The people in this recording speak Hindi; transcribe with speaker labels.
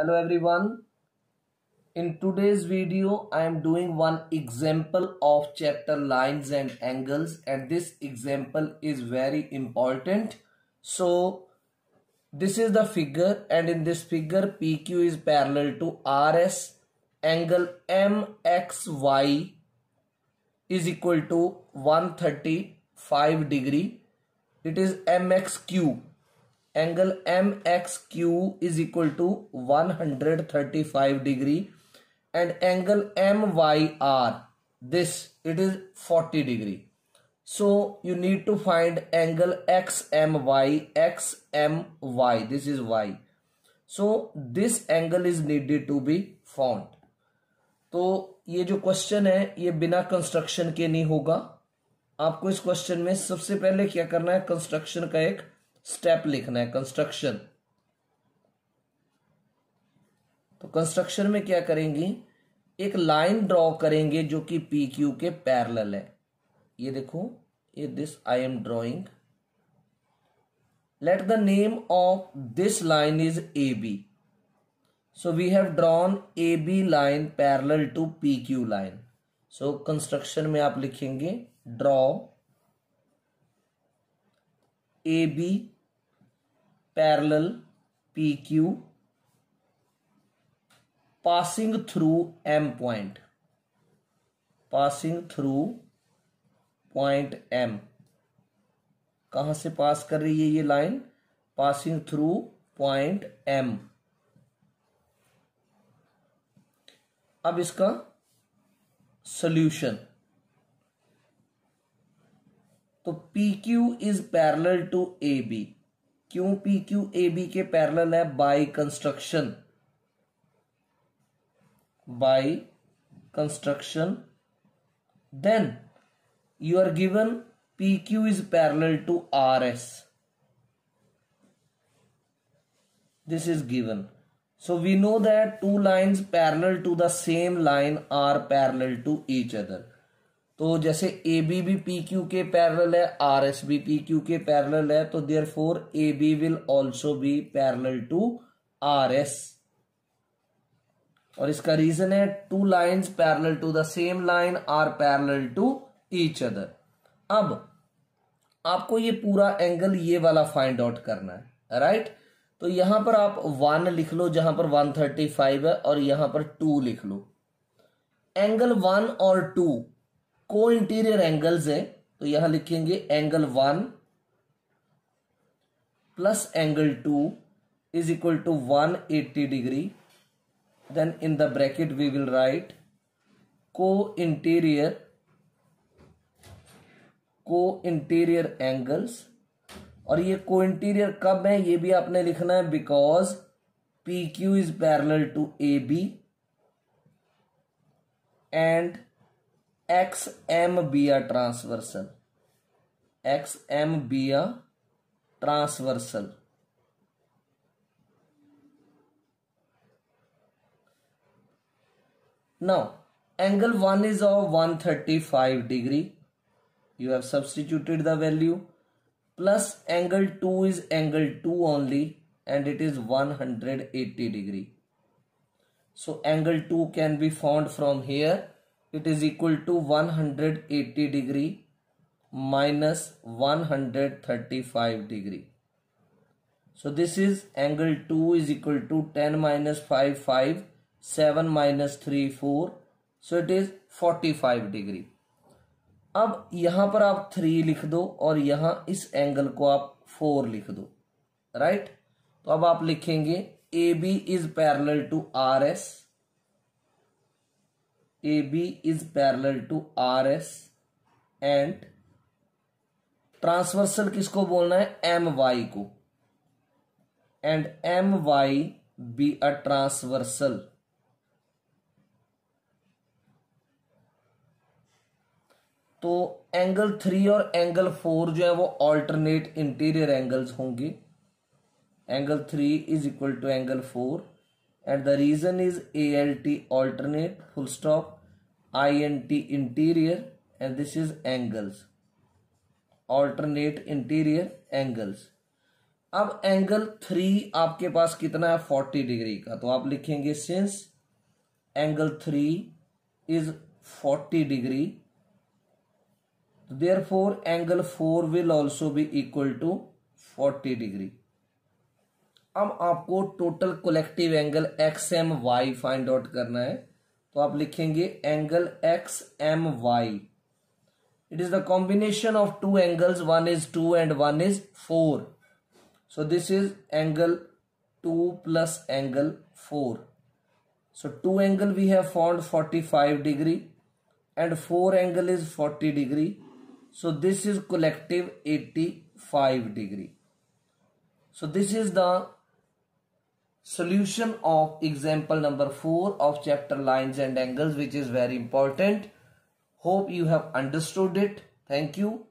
Speaker 1: hello everyone in today's video i am doing one example of chapter lines and angles and this example is very important so this is the figure and in this figure pq is parallel to rs angle mxy is equal to 135 degree it is mxq angle M X Q is equal to one hundred thirty five degree and angle M Y R this it is forty degree so you need to find angle X M Y X M Y this is Y so this angle is needed to be found तो ये जो क्वेश्चन है ये बिना कंस्ट्रक्शन के नहीं होगा आपको इस क्वेश्चन में सबसे पहले क्या करना है कंस्ट्रक्शन का एक स्टेप लिखना है कंस्ट्रक्शन तो कंस्ट्रक्शन में क्या करेंगी एक लाइन ड्रॉ करेंगे जो कि पी क्यू के पैरल है ये देखो ये this I am drawing let the name of this line is A B so we have drawn A B line parallel to P Q line so construction में आप लिखेंगे draw A B parallel PQ passing through M point passing through point M कहाँ से पास कर रही है ये line passing through point M अब इसका सॉल्यूशन तो P Q is parallel to A B क्यों पी क्यू ए बी के पैरल है by construction by construction then you are given P Q is parallel to R S this is given so we know that two line parallel to the same line are parallel to each other तो जैसे ए बी भी पी क्यू के पैरल है आर एस भी पी क्यू के पैरल है तो therefore A B will also be parallel to R S और इसका रीजन है two line parallel to the same line are parallel to each other अब आपको ये पूरा एंगल ये वाला फाइंड आउट करना है राइट right? तो यहां पर आप वन लिख लो जहां पर वन थर्टी फाइव है और यहां पर टू लिख लो एंगल वन और टू को इंटीरियर एंगल्स है तो यहां लिखेंगे angle one plus angle two is equal to one eighty degree then in the bracket we will write co interior co interior angles और ये को इंटीरियर कब है ये भी आपने लिखना है because P Q is parallel to A B and XM be a transversal. XM be a transversal. Now, angle 1 is of 135 degree. You have substituted the value. Plus angle 2 is angle 2 only and it is 180 degree. So angle 2 can be found from here it is equal to 180 degree minus 135 degree. So this is angle 2 is equal to 10 minus 5, 5, 7 minus 3, 4. So it is 45 degree. अब यहां पर आप थ्री लिख दो और यहां इस एंगल को आप फोर लिख दो राइट right? तो अब आप लिखेंगे A B is parallel to R S A B is parallel to R S and transversal किसको बोलना है एम वाई को and M Y be a transversal तो एंगल थ्री और एंगल फोर जो है वो ऑल्टरनेट इंटीरियर एंगल्स होंगे angle three is equal to angle four and the reason is ALT alternate full stop INT interior and this is angles alternate interior angles अब एंगल थ्री आपके पास कितना है फोर्टी डिग्री का तो आप लिखेंगे since angle three is forty degree therefore angle four will also be equal to forty degree अब आपको total collective angle X M Y find out करना है तो आप लिखेंगे angle X M Y it is the combination of two angles one is two and one is four so this is angle two plus angle four so two angle we have found forty five degree and four angle is forty degree so this is collective eighty five degree so this is the solution of example number 4 of chapter lines and angles which is very important hope you have understood it thank you